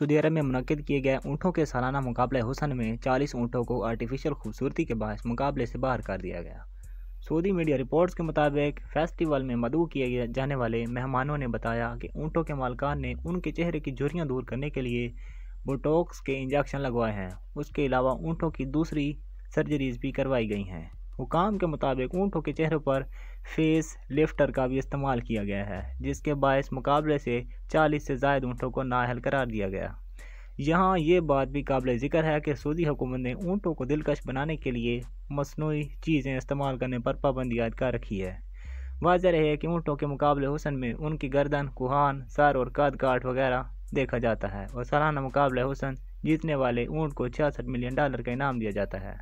Saudi अरब में मनद किए गए ऊँटों के सालाना मुकाबले हुसन में चालीस ऊँटों को आर्टिफिशियल खूबसूरती के बाद मुकाबले से बाहर कर दिया गया सऊदी मीडिया रिपोर्ट्स के मुताबिक फेस्टिवल में मदू किए जाने वाले मेहमानों ने बताया कि ऊँटों के मालकान ने उनके चेहरे की झुरियाँ दूर करने के लिए बोटोक्स के इंजेक्शन लगवाए हैं उसके अलावा ऊँटों की दूसरी सर्जरीज भी करवाई गई हैं वो काम के मुताबिक ऊँटों के चेहरों पर फेस लिफ्टर का भी इस्तेमाल किया गया है जिसके बायस मुकाबले से चालीस से जायद ऊँटों को नाहल करार दिया गया यहाँ ये बात भी काबिल ज़िक्र है कि सऊदी हुकूमत ने ऊँटों को दिलकश बनाने के लिए मसनू चीज़ें इस्तेमाल करने पर पाबंदी याद कर रखी है वाजह है कि ऊँटों के मुकाबले हुसन में उनकी गर्दन कुहान सर और कद काट वगैरह देखा जाता है और सालाना मुकाबला हुसन जीतने वाले ऊँट को छियासठ मिलियन डॉलर का इनाम दिया जाता है